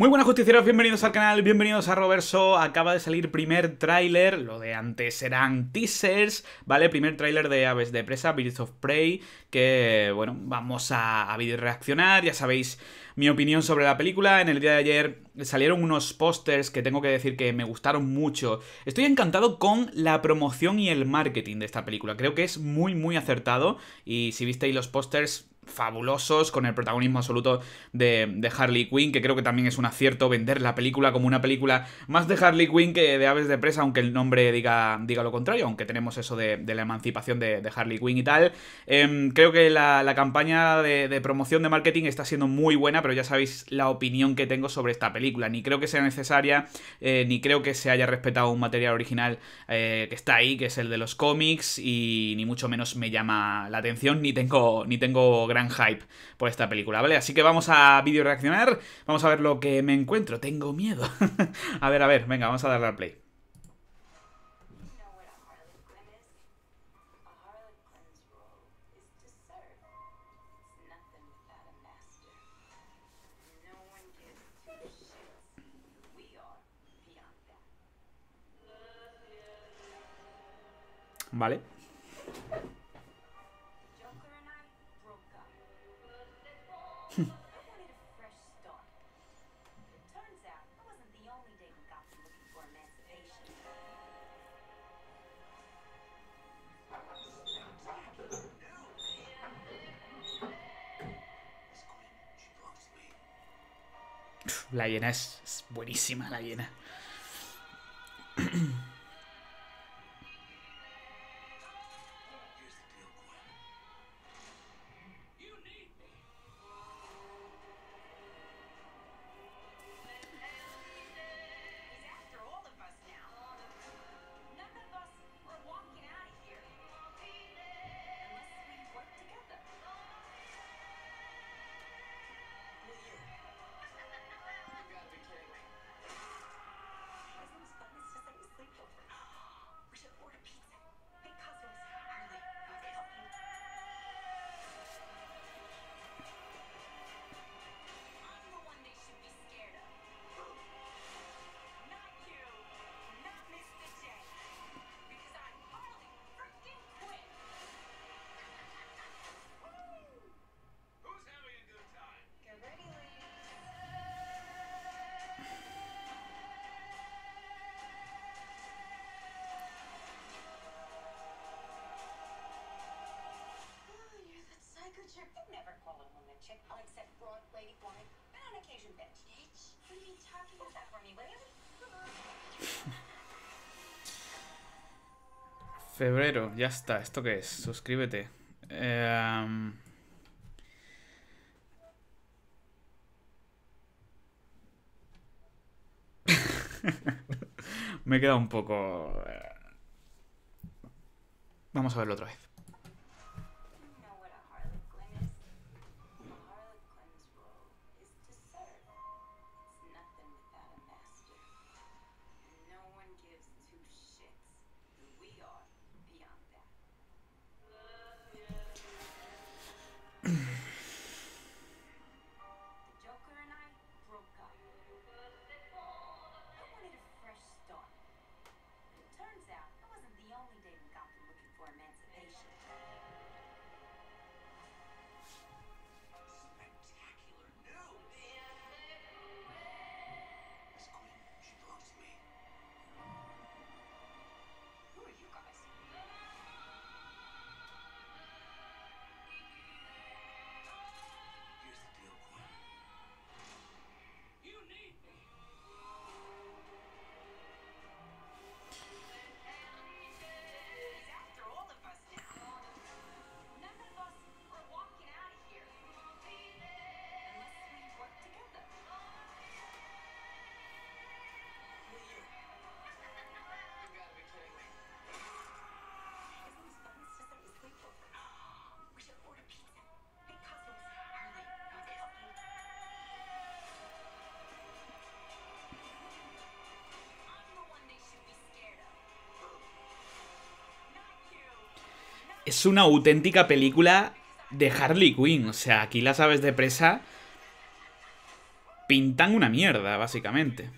Muy buenas justicieros, bienvenidos al canal, bienvenidos a Roverso. Acaba de salir primer tráiler, lo de antes eran teasers, ¿vale? Primer tráiler de Aves de Presa, Birds of Prey, que, bueno, vamos a, a video reaccionar, ya sabéis mi opinión sobre la película. En el día de ayer salieron unos pósters que tengo que decir que me gustaron mucho. Estoy encantado con la promoción y el marketing de esta película. Creo que es muy, muy acertado. Y si visteis los pósters, fabulosos, con el protagonismo absoluto de, Harley Quinn, que creo que también es un acierto vender la película como una película más de Harley Quinn que de Aves de Presa, aunque el nombre diga, diga lo contrario, aunque tenemos eso de, la emancipación de, Harley Quinn y tal. Em, creo que la, campaña de, promoción de marketing está siendo muy buena, pero ya sabéis la opinión que tengo sobre esta película. Ni creo que sea necesaria, eh, ni creo que se haya respetado un material original eh, que está ahí, que es el de los cómics, y ni mucho menos me llama la atención, ni tengo, ni tengo gran hype por esta película, ¿vale? Así que vamos a video reaccionar, vamos a ver lo que me encuentro, tengo miedo. a ver, a ver, venga, vamos a darle al play. Vale. La hiena es, buenísima, la hiena. Febrero, ya está. ¿Esto qué es? Suscríbete. Em, Me he quedado un poco... Eh, vamos a verlo otra vez. es una auténtica película de Harley Quinn. O sea, aquí las aves de presa pintan una mierda, básicamente.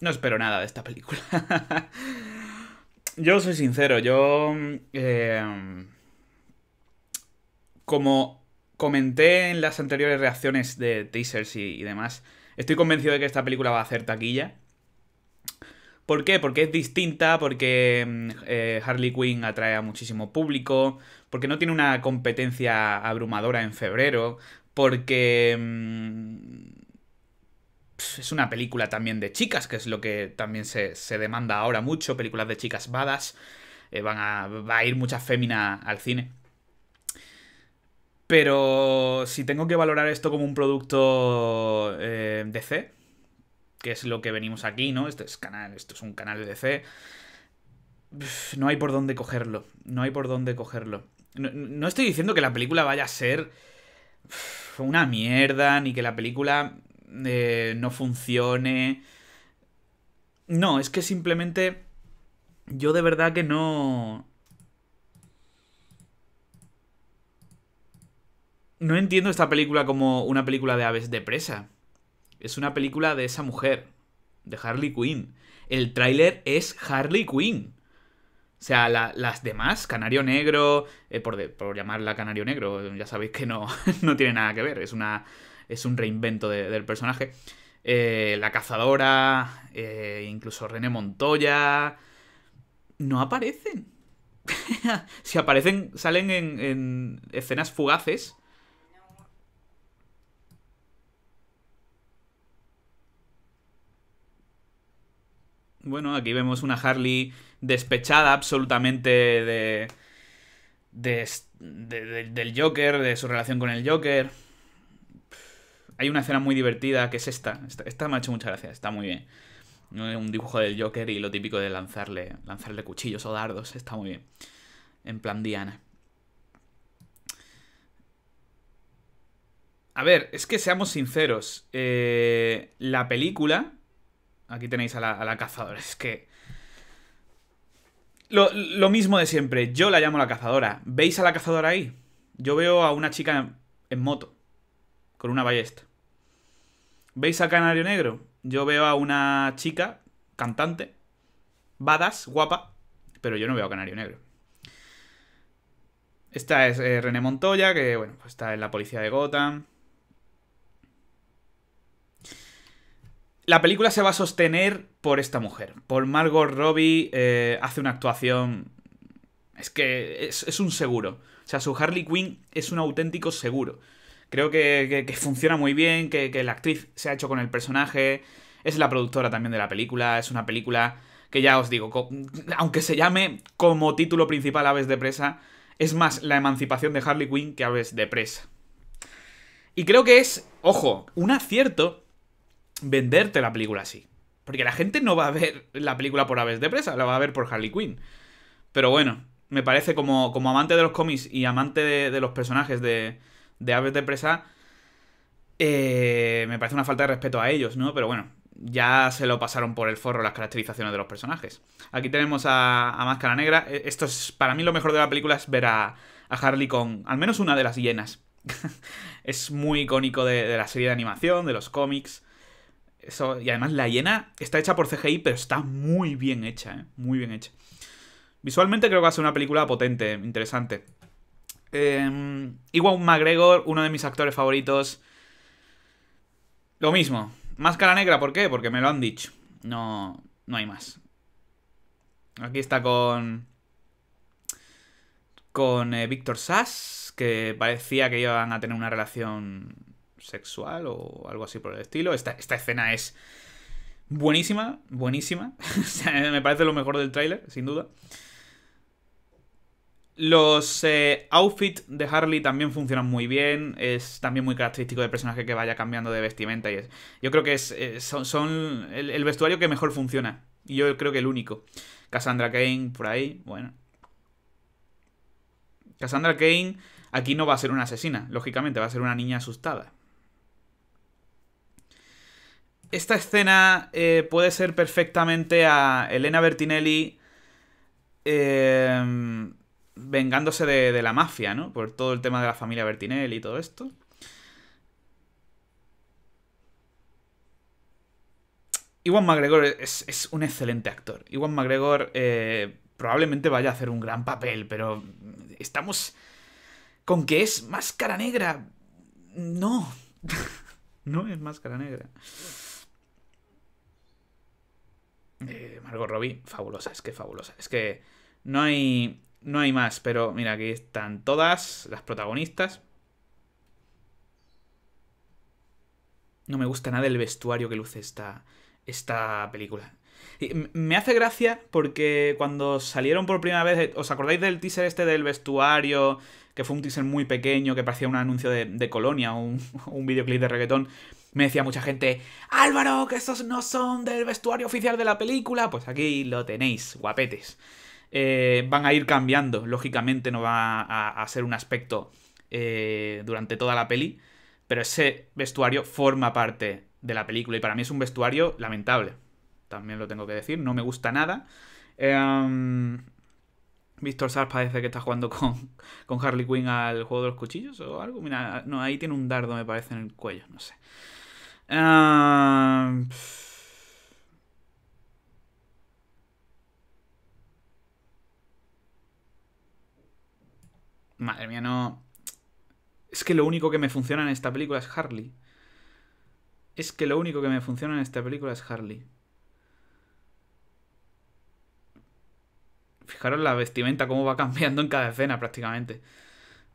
No espero nada de esta película. yo soy sincero, yo... Eh, como comenté en las anteriores reacciones de teasers y, demás, estoy convencido de que esta película va a hacer taquilla. ¿Por qué? Porque es distinta, porque mm, eh, Harley Quinn atrae a muchísimo público, porque no tiene una competencia abrumadora en febrero, porque... Mm, es una película también de chicas, que es lo que también se, demanda ahora mucho, películas de chicas badas, eh, van a, va a ir mucha fémina al cine. Pero si tengo que valorar esto como un producto eh, DC, que es lo que venimos aquí, ¿no? Este es canal, esto es un canal de DC. no hay por dónde cogerlo. No hay por dónde cogerlo. No, estoy diciendo que la película vaya a ser una mierda, ni que la película eh, no funcione. No, es que simplemente yo de verdad que no... No entiendo esta película como una película de aves de presa. Es una película de esa mujer, de Harley Quinn. El tráiler es Harley Quinn. O sea, las demás, Canario Negro, eh, por, llamarla Canario Negro, ya sabéis que no, no tiene nada que ver. Es una es un reinvento del personaje. Eh, la cazadora, eh, incluso René Montoya, no aparecen. si aparecen, salen en, escenas fugaces. Bueno, aquí vemos una Harley despechada absolutamente de, de, del Joker, de su relación con el Joker hay una escena muy divertida que es esta. esta. me ha hecho muchas gracias, está muy bien. Un dibujo del Joker y lo típico de lanzarle, lanzarle cuchillos o dardos, está muy bien. En plan Diana. A ver, es que seamos sinceros. Eh, la película. Aquí tenéis a la, cazadora. Es que. Lo, mismo de siempre. Yo la llamo la cazadora. ¿Veis a la cazadora ahí? Yo veo a una chica en moto una ballesta. ¿Veis a Canario Negro? Yo veo a una chica, cantante, badass, guapa, pero yo no veo a Canario Negro. Esta es eh, René Montoya, que bueno, pues está en la policía de Gotham. La película se va a sostener por esta mujer. Por Margot Robbie eh, hace una actuación. Es que es, un seguro. O sea, su Harley Quinn es un auténtico seguro. Creo que, funciona muy bien, que, la actriz se ha hecho con el personaje, es la productora también de la película, es una película que ya os digo, aunque se llame como título principal Aves de Presa, es más la emancipación de Harley Quinn que Aves de Presa. Y creo que es, ojo, un acierto venderte la película así. Porque la gente no va a ver la película por Aves de Presa, la va a ver por Harley Quinn. Pero bueno, me parece como, como amante de los cómics y amante de los personajes de, de aves de presa, eh, me parece una falta de respeto a ellos, ¿no? Pero bueno, ya se lo pasaron por el forro las caracterizaciones de los personajes. Aquí tenemos a, Máscara Negra. E, esto es, para mí, lo mejor de la película es ver a, Harley con al menos una de las hienas. es muy icónico de, de, la serie de animación, de los cómics. Eso, y además la hiena está hecha por CGI, pero está muy bien hecha, ¿eh? muy bien hecha. Visualmente creo que va a ser una película potente, interesante. Eh, Iwan McGregor, uno de mis actores favoritos. Lo mismo. Máscara negra, ¿por qué? Porque me lo han dicho. No, no hay más. Aquí está con. Con Victor eh, Víctor Sass, que parecía que iban a tener una relación sexual o algo así por el estilo. Esta, esta escena es buenísima, buenísima. me parece lo mejor del tráiler, sin duda. Los eh, outfits de Harley también funcionan muy bien. Es también muy característico del personaje que vaya cambiando de vestimenta. Y yo creo que eh, son, el, vestuario que mejor funciona. Y yo creo que el único. Cassandra Kane por ahí, bueno. Cassandra Kane aquí no va a ser una asesina, lógicamente, va a ser una niña asustada. Esta escena eh, puede ser perfectamente a Elena Bertinelli. Eh, vengándose de, la mafia, ¿no? Por todo el tema de la familia Bertinelli y todo esto. Iwan McGregor es, un excelente actor. Iwan McGregor eh, probablemente vaya a hacer un gran papel, pero estamos con que es máscara negra. No, no es máscara negra. Eh, Margot Robbie, fabulosa, es que fabulosa. Es que no hay. No hay más, pero mira, aquí están todas las protagonistas. No me gusta nada el vestuario que luce esta, esta película. me hace gracia porque cuando salieron por primera vez, eh, ¿os acordáis del teaser este del vestuario? Que fue un teaser muy pequeño, que parecía un anuncio de, Colonia o un, un videoclip de reggaetón. Me decía mucha gente, Álvaro, que estos no son del vestuario oficial de la película. Pues aquí lo tenéis, guapetes. Eh, van a ir cambiando. Lógicamente no va a, ser un aspecto eh, durante toda la peli, pero ese vestuario forma parte de la película y para mí es un vestuario lamentable. También lo tengo que decir, no me gusta nada. Eh, Víctor Sars parece que está jugando con, con, Harley Quinn al juego de los cuchillos o algo. Mira, no, ahí tiene un dardo, me parece, en el cuello, no sé. Em, Es que lo único que me funciona en esta película es Harley. Es que lo único que me funciona en esta película es Harley. Fijaros la vestimenta, cómo va cambiando en cada escena prácticamente.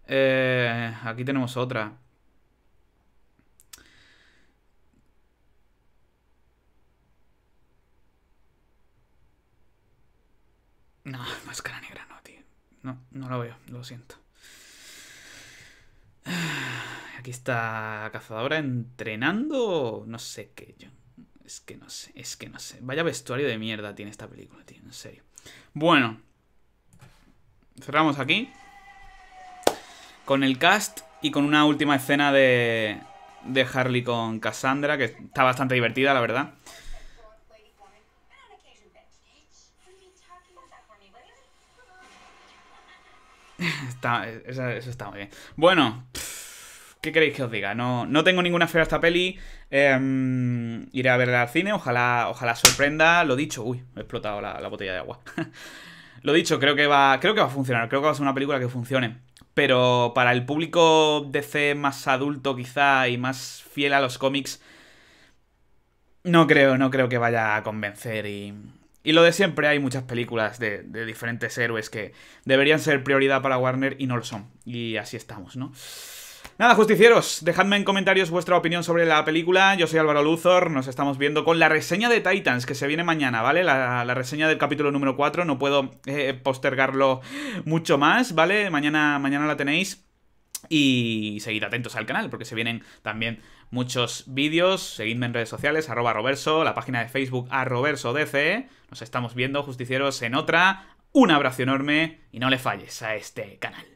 Eh, aquí tenemos otra. No, máscara negra no, tío. No, no lo veo, lo siento. Aquí está Cazadora entrenando. No sé qué. Es que no sé, es que no sé. Vaya vestuario de mierda tiene esta película, tío, en serio. Bueno. Cerramos aquí. Con el cast y con una última escena de, de Harley con Cassandra, que está bastante divertida, la verdad. eso, está muy bien. Bueno, ¿qué queréis que os diga? No, no tengo ninguna fe a esta peli. Em, iré a verla al cine, ojalá, ojalá sorprenda. Lo dicho, uy, he explotado la, botella de agua. Lo dicho, creo que, va, creo que va a funcionar, creo que va a ser una película que funcione. Pero para el público DC más adulto quizá y más fiel a los cómics, no creo, no creo que vaya a convencer y y lo de siempre, hay muchas películas de, diferentes héroes que deberían ser prioridad para Warner y no lo son. Y así estamos, ¿no? Nada, justicieros, dejadme en comentarios vuestra opinión sobre la película. Yo soy Álvaro Luzor, nos estamos viendo con la reseña de Titans que se viene mañana, ¿vale? La, reseña del capítulo número 4, no puedo eh, postergarlo mucho más, ¿vale? Mañana, mañana la tenéis. Y seguid atentos al canal porque se vienen también muchos vídeos. Seguidme en redes sociales, arroba la página de Facebook a Nos estamos viendo, justicieros, en otra. Un abrazo enorme y no le falles a este canal.